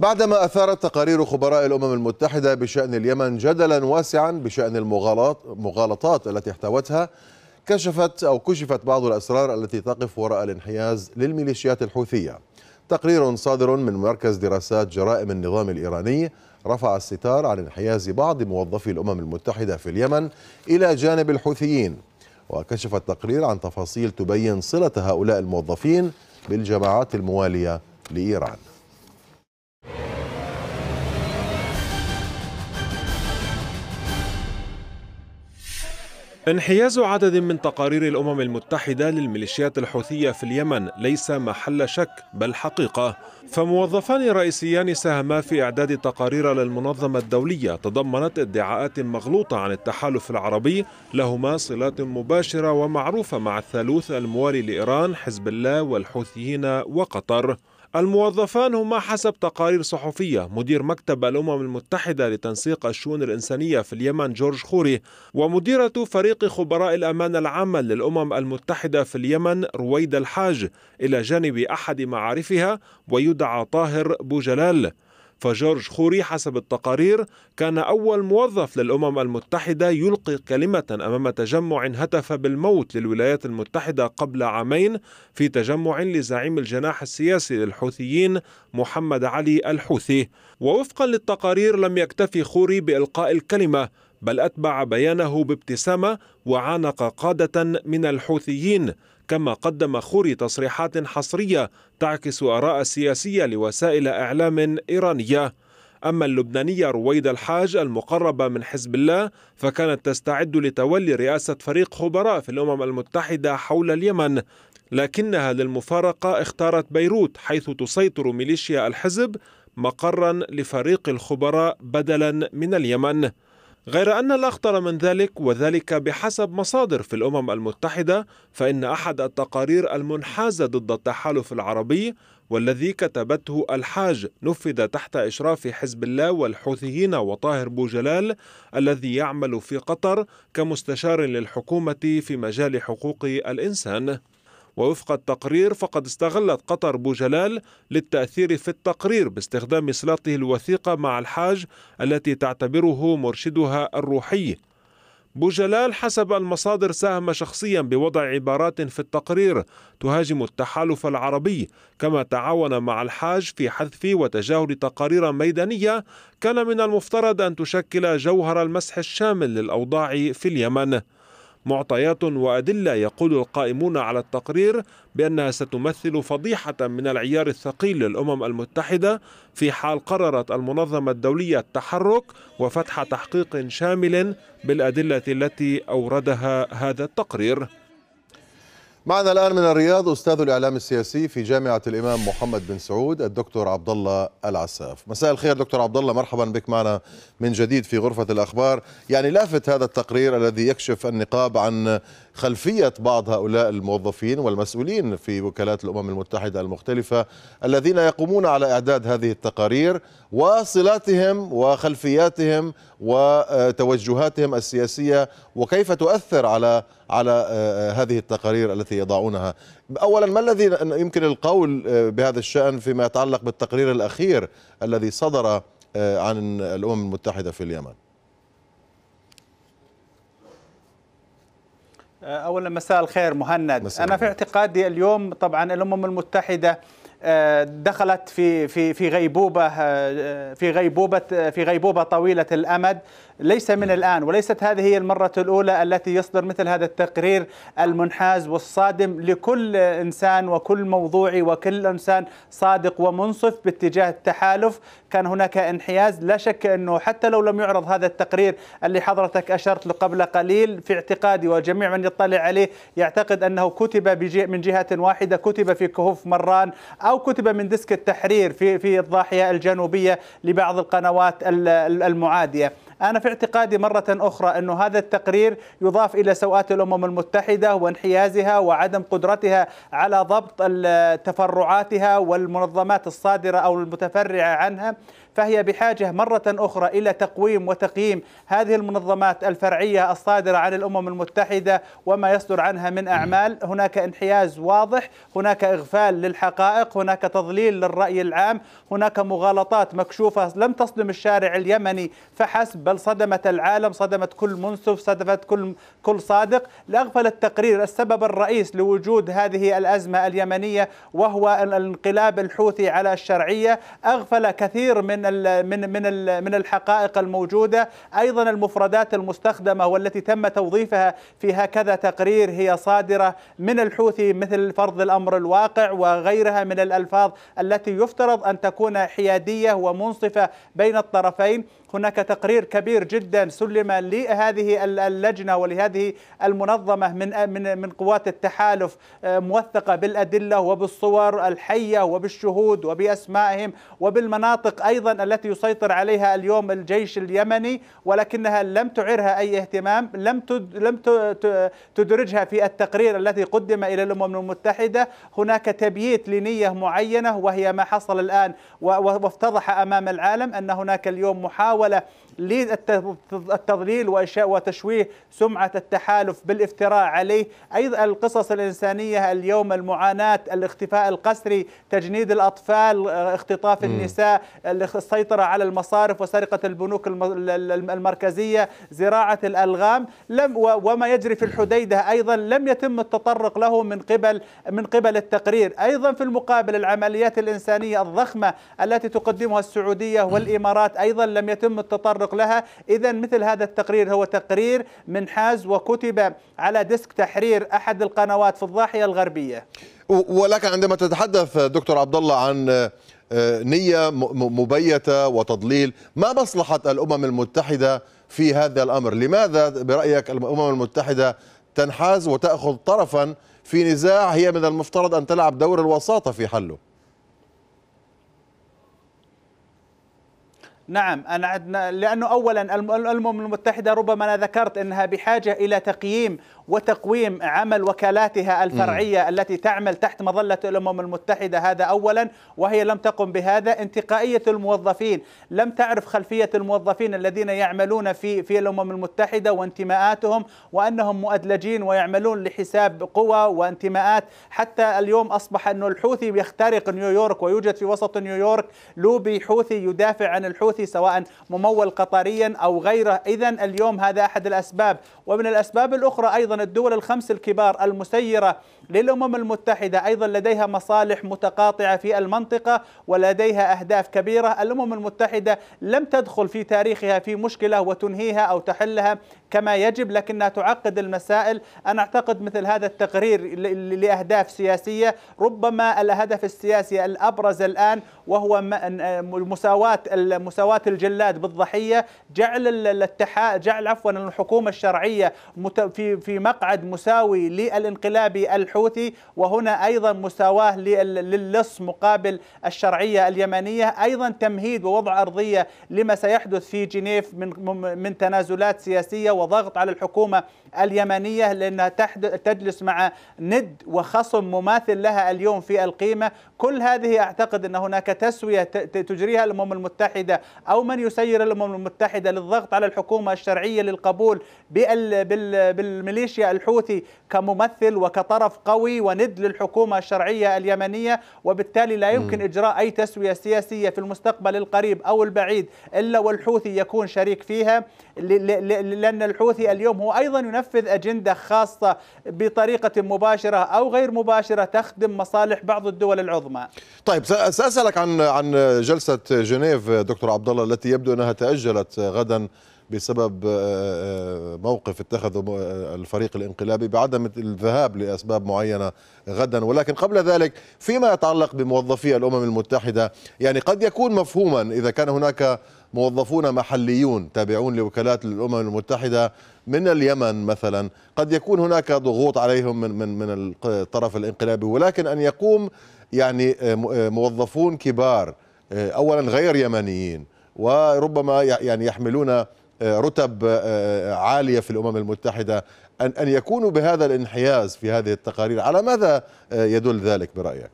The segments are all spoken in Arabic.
بعدما أثارت تقارير خبراء الأمم المتحدة بشأن اليمن جدلا واسعا بشأن المغالطات التي احتوتها كشفت أو كشفت بعض الأسرار التي تقف وراء الانحياز للميليشيات الحوثية تقرير صادر من مركز دراسات جرائم النظام الإيراني رفع الستار عن انحياز بعض موظفي الأمم المتحدة في اليمن إلى جانب الحوثيين وكشف التقرير عن تفاصيل تبين صلة هؤلاء الموظفين بالجماعات الموالية لإيران انحياز عدد من تقارير الامم المتحده للميليشيات الحوثيه في اليمن ليس محل شك بل حقيقه فموظفان رئيسيان ساهما في اعداد تقارير للمنظمه الدوليه تضمنت ادعاءات مغلوطه عن التحالف العربي لهما صلات مباشره ومعروفه مع الثالوث الموالي لايران حزب الله والحوثيين وقطر الموظفان هما حسب تقارير صحفية مدير مكتب الأمم المتحدة لتنسيق الشؤون الإنسانية في اليمن جورج خوري ومديرة فريق خبراء الأمان العامة للأمم المتحدة في اليمن رويدا الحاج إلى جانب أحد معارفها ويدعى طاهر بوجلال فجورج خوري حسب التقارير كان أول موظف للأمم المتحدة يلقي كلمة أمام تجمع هتف بالموت للولايات المتحدة قبل عامين في تجمع لزعيم الجناح السياسي للحوثيين محمد علي الحوثي ووفقا للتقارير لم يكتفي خوري بإلقاء الكلمة بل أتبع بيانه بابتسامة وعانق قادة من الحوثيين كما قدم خوري تصريحات حصرية تعكس آراء سياسية لوسائل إعلام إيرانية أما اللبنانية رويدة الحاج المقربة من حزب الله فكانت تستعد لتولي رئاسة فريق خبراء في الأمم المتحدة حول اليمن لكنها للمفارقة اختارت بيروت حيث تسيطر ميليشيا الحزب مقرا لفريق الخبراء بدلا من اليمن غير أن الأخطر من ذلك وذلك بحسب مصادر في الأمم المتحدة فإن أحد التقارير المنحازة ضد التحالف العربي والذي كتبته الحاج نفذ تحت إشراف حزب الله والحوثيين وطاهر بوجلال الذي يعمل في قطر كمستشار للحكومة في مجال حقوق الإنسان ووفق التقرير فقد استغلت قطر بوجلال للتأثير في التقرير باستخدام صلته الوثيقة مع الحاج التي تعتبره مرشدها الروحي بوجلال حسب المصادر ساهم شخصيا بوضع عبارات في التقرير تهاجم التحالف العربي كما تعاون مع الحاج في حذف وتجاهل تقارير ميدانية كان من المفترض أن تشكل جوهر المسح الشامل للأوضاع في اليمن معطيات وأدلة يقول القائمون على التقرير بأنها ستمثل فضيحة من العيار الثقيل للأمم المتحدة في حال قررت المنظمة الدولية التحرك وفتح تحقيق شامل بالأدلة التي أوردها هذا التقرير معنا الآن من الرياض أستاذ الإعلام السياسي في جامعة الإمام محمد بن سعود الدكتور عبد الله العساف مساء الخير دكتور عبد الله مرحبا بك معنا من جديد في غرفة الأخبار يعني لافت هذا التقرير الذي يكشف النقاب عن خلفية بعض هؤلاء الموظفين والمسؤولين في وكالات الأمم المتحدة المختلفة الذين يقومون على إعداد هذه التقارير وصلاتهم وخلفياتهم وتوجهاتهم السياسية وكيف تؤثر على على آه، آه، هذه التقارير التي يضعونها أولا ما الذي يمكن القول آه، بهذا الشأن فيما يتعلق بالتقرير الأخير الذي صدر عن الأمم المتحدة في اليمن آه، اولا مساء الخير مهند مساء انا في اعتقادي اليوم طبعا الامم المتحده آه، دخلت في في في غيبوبه آه، في غيبوبه في غيبوبه طويله الامد ليس من الآن وليست هذه هي المرة الأولى التي يصدر مثل هذا التقرير المنحاز والصادم لكل إنسان وكل موضوعي وكل إنسان صادق ومنصف باتجاه التحالف كان هناك انحياز لا شك أنه حتى لو لم يعرض هذا التقرير اللي حضرتك أشرت له قبل قليل في اعتقادي وجميع من يطلع عليه يعتقد أنه كتب من جهة واحدة كتب في كهوف مران أو كتب من ديسك التحرير في في الضاحية الجنوبية لبعض القنوات المعادية أنا في اعتقادي مرة أخرى أن هذا التقرير يضاف إلى سوءات الأمم المتحدة وانحيازها وعدم قدرتها على ضبط تفرعاتها والمنظمات الصادرة أو المتفرعة عنها فهي بحاجة مرة أخرى إلى تقويم وتقييم هذه المنظمات الفرعية الصادرة عن الأمم المتحدة وما يصدر عنها من أعمال هناك انحياز واضح هناك إغفال للحقائق هناك تضليل للرأي العام هناك مغالطات مكشوفة لم تصدم الشارع اليمني فحسب بل صدمت العالم صدمت كل منسف صدمت كل كل صادق لأغفل التقرير السبب الرئيس لوجود هذه الأزمة اليمنية وهو الانقلاب الحوثي على الشرعية أغفل كثير من من من من من الحقائق الموجوده ايضا المفردات المستخدمه والتي تم توظيفها في هكذا تقرير هي صادره من الحوثي مثل فرض الامر الواقع وغيرها من الالفاظ التي يفترض ان تكون حياديه ومنصفه بين الطرفين هناك تقرير كبير جدا سلم لهذه اللجنه ولهذه المنظمه من من من قوات التحالف آه، موثقه بالادله وبالصور الحيه وبالشهود وباسمائهم وبالمناطق ايضا أيضا التي يسيطر عليها اليوم الجيش اليمني ولكنها لم تعرها أي اهتمام لم لم تدرجها في التقرير الذي قدم إلى الأمم المتحدة هناك تبييت لنية معينة وهي ما حصل الآن وافتضح أمام العالم أن هناك اليوم محاولة للتضليل وتشويه سمعة التحالف بالافتراء عليه أيضا القصص الإنسانية اليوم المعاناة الاختفاء القسري تجنيد الأطفال آه، اختطاف النساء السيطرة على المصارف وسرقة البنوك المركزية زراعة الألغام لم وما يجري في الحديدة أيضا لم يتم التطرق له من قبل من قبل التقرير أيضا في المقابل العمليات الإنسانية الضخمة التي تقدمها السعودية والإمارات أيضا لم يتم التطرق الموافق لها إذا مثل هذا التقرير هو تقرير منحاز وكتب على ديسك تحرير أحد القنوات في الضاحية الغربية ولكن عندما تتحدث دكتور عبد الله عن آه، نية مبيتة وتضليل ما مصلحة الأمم المتحدة في هذا الأمر لماذا برأيك الأمم المتحدة تنحاز وتأخذ طرفا في نزاع هي من المفترض أن تلعب دور الوساطة في حله نعم أنا لأنه أولا الأمم المتحدة ربما أنا ذكرت أنها بحاجة إلى تقييم وتقويم عمل وكالاتها الفرعية م. التي تعمل تحت مظلة الأمم المتحدة هذا أولا وهي لم تقم بهذا انتقائية الموظفين لم تعرف خلفية الموظفين الذين يعملون في في الأمم المتحدة وانتماءاتهم وأنهم مؤدلجين ويعملون لحساب قوى وانتماءات حتى اليوم أصبح أن الحوثي يخترق نيويورك ويوجد في وسط نيويورك لوبي حوثي يدافع عن الحوثي سواء ممول قطريا أو غيره إذا اليوم هذا أحد الأسباب ومن الأسباب الأخرى أيضا أيضا الدول الخمس الكبار المسيرة للأمم المتحدة أيضا لديها مصالح متقاطعة في المنطقة ولديها أهداف كبيرة الأمم المتحدة لم تدخل في تاريخها في مشكلة وتنهيها أو تحلها كما يجب لكنها تعقد المسائل أنا أعتقد مثل هذا التقرير لأهداف سياسية ربما الهدف السياسي الأبرز الآن وهو مساواة مساواة الجلاد بالضحية جعل التحا جعل عفوا الحكومة الشرعية في في مقعد مساوي للانقلابي الحوثي وهنا أيضا مساواة للص مقابل الشرعية اليمنية أيضا تمهيد ووضع أرضية لما سيحدث في جنيف من, من تنازلات سياسية وضغط على الحكومة اليمنية لأنها تجلس مع ند وخصم مماثل لها اليوم في القيمة كل هذه أعتقد أن هناك تسوية تجريها الأمم المتحدة أو من يسير الأمم المتحدة للضغط على الحكومة الشرعية للقبول بالميليشيا ميليشيا الحوثي كممثل وكطرف قوي وند للحكومة الشرعية اليمنية وبالتالي لا يمكن إجراء أي تسوية سياسية في المستقبل القريب أو البعيد إلا والحوثي يكون شريك فيها لأن الحوثي اليوم هو أيضا ينفذ أجندة خاصة بطريقة مباشرة أو غير مباشرة تخدم مصالح بعض الدول العظمى طيب سأسألك عن عن جلسة جنيف دكتور عبد الله التي يبدو أنها تأجلت غدا بسبب آه، آه، موقف اتخذه آه، الفريق الانقلابي بعدم الذهاب لاسباب معينه غدا ولكن قبل ذلك فيما يتعلق بموظفي الامم المتحده يعني قد يكون مفهوما اذا كان هناك موظفون محليون تابعون لوكالات الامم المتحده من اليمن مثلا قد يكون هناك ضغوط عليهم من من من الطرف الانقلابي ولكن ان يقوم يعني موظفون كبار اولا غير يمنيين وربما يعني يحملون رتب آه، عالية في الأمم المتحدة أن يكونوا بهذا الانحياز في هذه التقارير على ماذا آه، يدل ذلك برأيك؟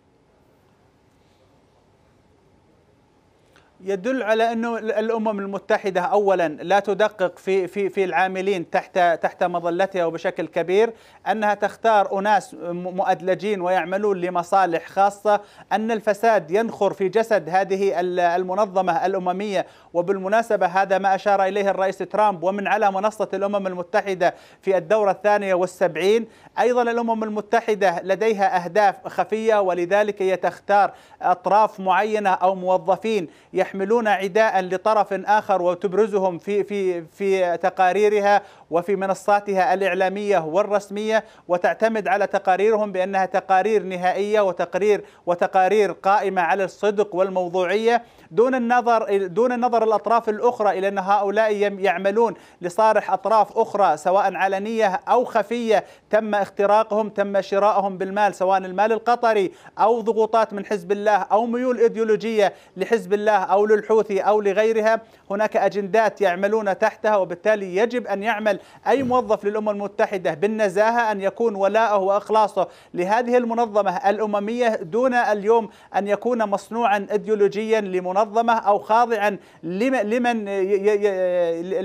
يدل على انه الامم المتحده اولا لا تدقق في في في العاملين تحت تحت مظلتها وبشكل كبير انها تختار اناس مؤدلجين ويعملون لمصالح خاصه ان الفساد ينخر في جسد هذه المنظمه الامميه وبالمناسبه هذا ما اشار اليه الرئيس ترامب ومن على منصه الامم المتحده في الدوره الثانيه والسبعين ايضا الامم المتحده لديها اهداف خفيه ولذلك هي تختار اطراف معينه او موظفين يحملون عداء لطرف اخر وتبرزهم في في في تقاريرها وفي منصاتها الإعلامية والرسمية وتعتمد على تقاريرهم بأنها تقارير نهائية وتقرير وتقارير قائمة على الصدق والموضوعية دون النظر دون النظر الأطراف الأخرى إلى أن هؤلاء يعملون لصالح أطراف أخرى سواء علنية أو خفية تم اختراقهم تم شرائهم بالمال سواء المال القطري أو ضغوطات من حزب الله أو ميول إيديولوجية لحزب الله أو للحوثي أو لغيرها هناك أجندات يعملون تحتها وبالتالي يجب أن يعمل يتحمل أي موظف للأمم المتحدة بالنزاهة أن يكون ولاءه وإخلاصه لهذه المنظمة الأممية دون اليوم أن يكون مصنوعا إيديولوجيا لمنظمة أو خاضعا لمن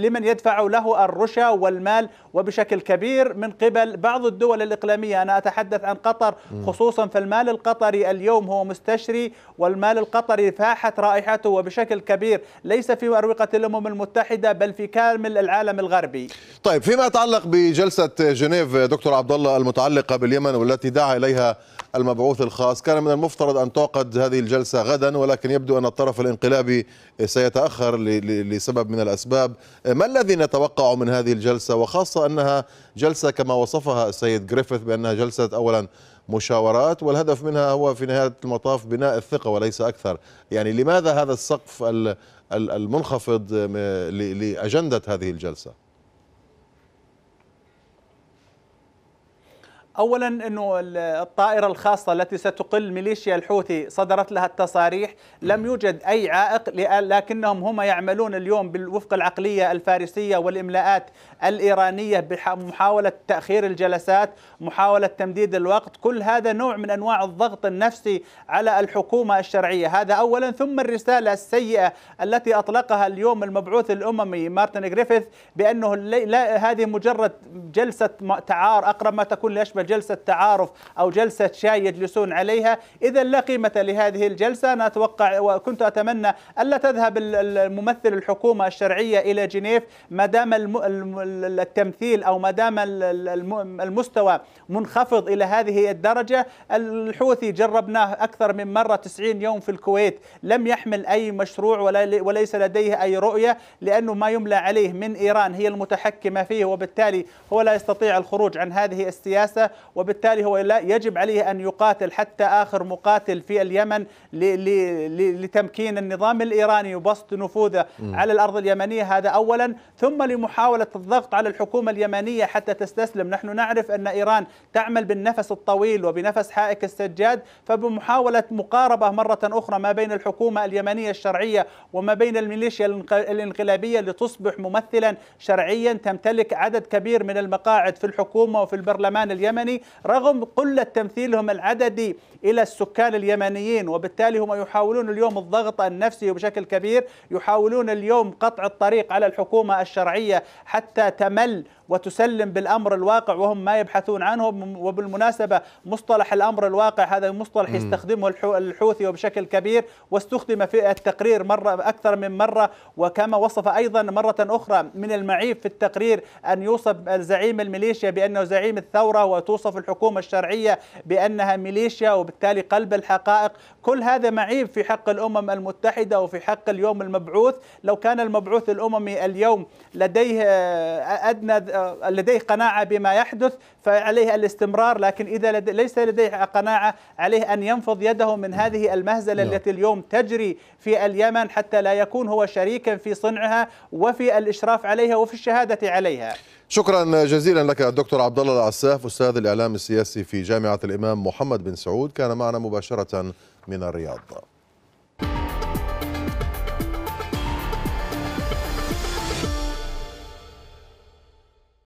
لمن يدفع له الرشا والمال وبشكل كبير من قبل بعض الدول الإقليمية أنا أتحدث عن قطر خصوصا فالمال القطري اليوم هو مستشري والمال القطري فاحت رائحته وبشكل كبير ليس في أروقة الأمم المتحدة بل في كامل العالم الغربي طيب فيما يتعلق بجلسة جنيف دكتور عبد الله المتعلقة باليمن والتي دعا إليها المبعوث الخاص كان من المفترض أن تعقد هذه الجلسة غدا ولكن يبدو أن الطرف الانقلابي سيتأخر لسبب من الأسباب ما الذي نتوقع من هذه الجلسة وخاصة أنها جلسة كما وصفها السيد جريفيث بأنها جلسة أولا مشاورات والهدف منها هو في نهاية المطاف بناء الثقة وليس أكثر يعني لماذا هذا السقف المنخفض لأجندة هذه الجلسة؟ اولا انه الطائره الخاصه التي ستقل ميليشيا الحوثي صدرت لها التصاريح لم يوجد اي عائق لكنهم هم يعملون اليوم وفق العقليه الفارسيه والاملاءات الايرانيه بمحاوله تاخير الجلسات محاوله تمديد الوقت كل هذا نوع من انواع الضغط النفسي على الحكومه الشرعيه هذا اولا ثم الرساله السيئه التي اطلقها اليوم المبعوث الاممي مارتن جريفيث بانه لا هذه مجرد جلسه تعار اقرب ما تكون لاشبه جلسة تعارف أو جلسة شاي يجلسون عليها إذا لا قيمة لهذه الجلسة أنا أتوقع وكنت أتمنى ألا تذهب الممثل الحكومة الشرعية إلى جنيف ما دام التمثيل أو ما دام المستوى منخفض إلى هذه الدرجة الحوثي جربناه أكثر من مرة 90 يوم في الكويت لم يحمل أي مشروع ولا وليس لديه أي رؤية لأنه ما يملى عليه من إيران هي المتحكمة فيه وبالتالي هو لا يستطيع الخروج عن هذه السياسة وبالتالي هو لا يجب عليه أن يقاتل حتى آخر مقاتل في اليمن لتمكين النظام الإيراني وبسط نفوذه م. على الأرض اليمنية هذا أولا ثم لمحاولة الضغط على الحكومة اليمنية حتى تستسلم نحن نعرف أن إيران تعمل بالنفس الطويل وبنفس حائك السجاد فبمحاولة مقاربة مرة أخرى ما بين الحكومة اليمنية الشرعية وما بين الميليشيا الانقلابية لتصبح ممثلا شرعيا تمتلك عدد كبير من المقاعد في الحكومة وفي البرلمان اليمني اليمني رغم قلة تمثيلهم العددي إلى السكان اليمنيين وبالتالي هم يحاولون اليوم الضغط النفسي بشكل كبير يحاولون اليوم قطع الطريق على الحكومة الشرعية حتى تمل وتسلم بالامر الواقع وهم ما يبحثون عنه وبالمناسبه مصطلح الامر الواقع هذا مصطلح يستخدمه الحوثي وبشكل كبير واستخدم في التقرير مره اكثر من مره وكما وصف ايضا مره اخرى من المعيب في التقرير ان يوصف زعيم الميليشيا بانه زعيم الثوره توصف الحكومة الشرعية بأنها ميليشيا وبالتالي قلب الحقائق كل هذا معيب في حق الأمم المتحدة وفي حق اليوم المبعوث لو كان المبعوث الأممي اليوم لديه آه، أدنى آه، لديه قناعة بما يحدث فعليه الاستمرار لكن إذا لدي ليس لديه قناعة عليه أن ينفض يده من هذه المهزلة نعم. التي اليوم تجري في اليمن حتى لا يكون هو شريكا في صنعها وفي الإشراف عليها وفي الشهادة عليها شكرا جزيلا لك الدكتور عبد الله العساف استاذ الاعلام السياسي في جامعه الامام محمد بن سعود كان معنا مباشره من الرياض